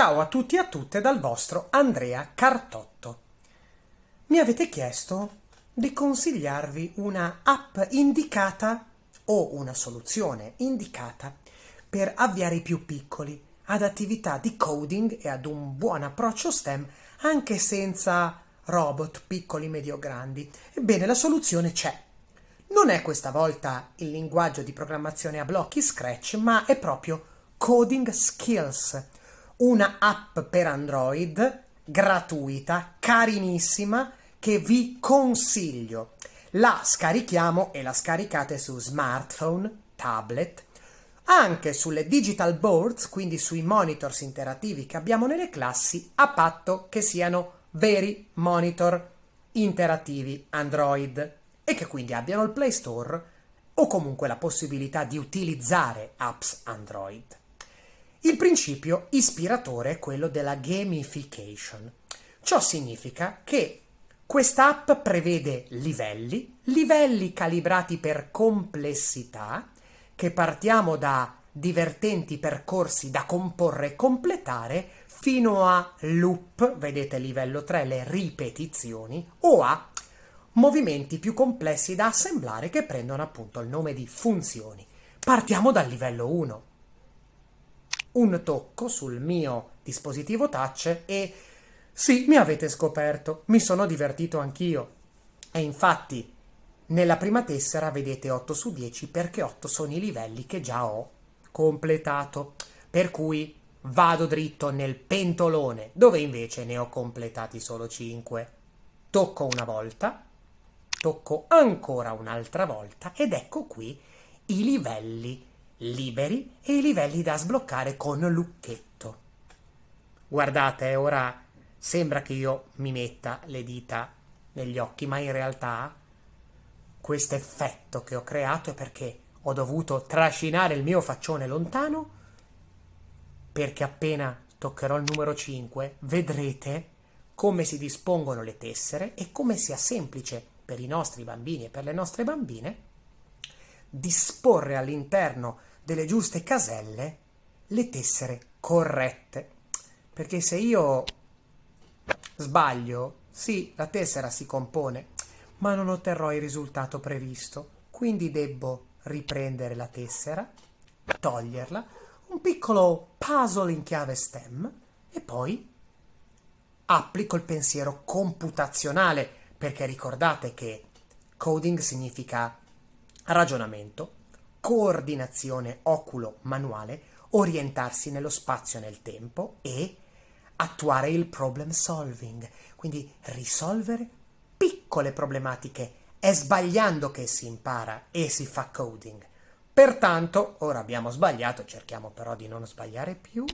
Ciao a tutti e a tutte dal vostro Andrea Cartotto. Mi avete chiesto di consigliarvi una app indicata o una soluzione indicata per avviare i più piccoli ad attività di coding e ad un buon approccio STEM anche senza robot piccoli, medio, grandi. Ebbene, la soluzione c'è. Non è questa volta il linguaggio di programmazione a blocchi Scratch, ma è proprio Coding Skills una app per Android gratuita, carinissima, che vi consiglio. La scarichiamo e la scaricate su smartphone, tablet, anche sulle digital boards, quindi sui monitors interattivi che abbiamo nelle classi, a patto che siano veri monitor interattivi Android e che quindi abbiano il Play Store o comunque la possibilità di utilizzare apps Android. Il principio ispiratore è quello della gamification. Ciò significa che questa app prevede livelli, livelli calibrati per complessità, che partiamo da divertenti percorsi da comporre e completare fino a loop, vedete livello 3, le ripetizioni, o a movimenti più complessi da assemblare che prendono appunto il nome di funzioni. Partiamo dal livello 1 un tocco sul mio dispositivo touch e sì, mi avete scoperto, mi sono divertito anch'io. E infatti, nella prima tessera vedete 8 su 10 perché 8 sono i livelli che già ho completato. Per cui vado dritto nel pentolone, dove invece ne ho completati solo 5. Tocco una volta, tocco ancora un'altra volta ed ecco qui i livelli liberi e i livelli da sbloccare con lucchetto. Guardate, ora sembra che io mi metta le dita negli occhi, ma in realtà questo effetto che ho creato è perché ho dovuto trascinare il mio faccione lontano perché appena toccherò il numero 5 vedrete come si dispongono le tessere e come sia semplice per i nostri bambini e per le nostre bambine disporre all'interno delle giuste caselle le tessere corrette. Perché se io sbaglio, sì, la tessera si compone, ma non otterrò il risultato previsto. Quindi debbo riprendere la tessera, toglierla, un piccolo puzzle in chiave STEM e poi applico il pensiero computazionale, perché ricordate che coding significa ragionamento, coordinazione oculo-manuale, orientarsi nello spazio e nel tempo e attuare il problem solving, quindi risolvere piccole problematiche. È sbagliando che si impara e si fa coding. Pertanto, ora abbiamo sbagliato, cerchiamo però di non sbagliare più.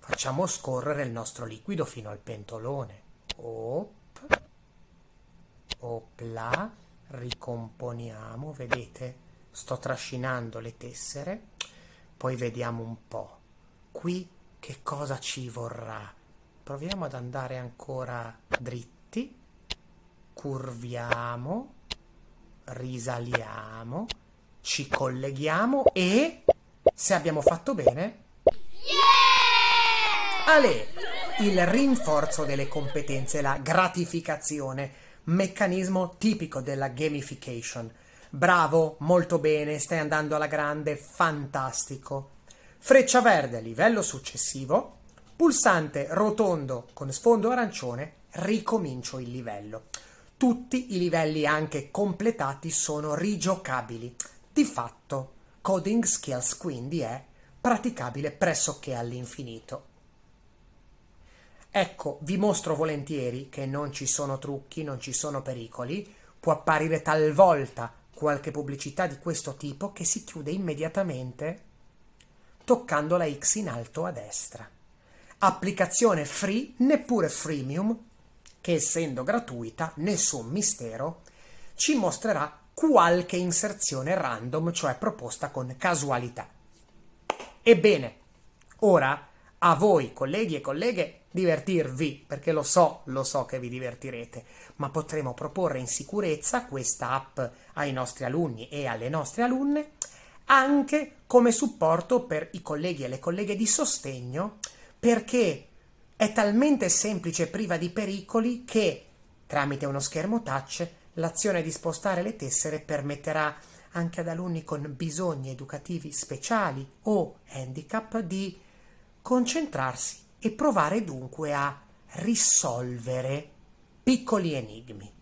Facciamo scorrere il nostro liquido fino al pentolone. Op, opla, ricomponiamo, vedete? sto trascinando le tessere, poi vediamo un po'. Qui che cosa ci vorrà? Proviamo ad andare ancora dritti, curviamo, risaliamo, ci colleghiamo e, se abbiamo fatto bene, yeah! Ale, il rinforzo delle competenze, la gratificazione, meccanismo tipico della gamification. Bravo, molto bene, stai andando alla grande, fantastico. Freccia verde a livello successivo, pulsante rotondo con sfondo arancione, ricomincio il livello. Tutti i livelli anche completati sono rigiocabili. Di fatto, Coding Skills quindi è praticabile pressoché all'infinito. Ecco, vi mostro volentieri che non ci sono trucchi, non ci sono pericoli, può apparire talvolta qualche pubblicità di questo tipo che si chiude immediatamente toccando la X in alto a destra. Applicazione free, neppure freemium, che essendo gratuita, nessun mistero, ci mostrerà qualche inserzione random, cioè proposta con casualità. Ebbene, ora a voi, colleghi e colleghe, divertirvi, perché lo so, lo so che vi divertirete, ma potremo proporre in sicurezza questa app ai nostri alunni e alle nostre alunne anche come supporto per i colleghi e le colleghe di sostegno, perché è talmente semplice e priva di pericoli che tramite uno schermo touch l'azione di spostare le tessere permetterà anche ad alunni con bisogni educativi speciali o handicap di concentrarsi e provare dunque a risolvere piccoli enigmi.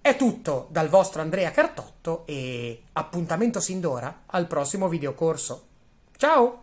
È tutto dal vostro Andrea Cartotto e appuntamento sin d'ora al prossimo videocorso. Ciao!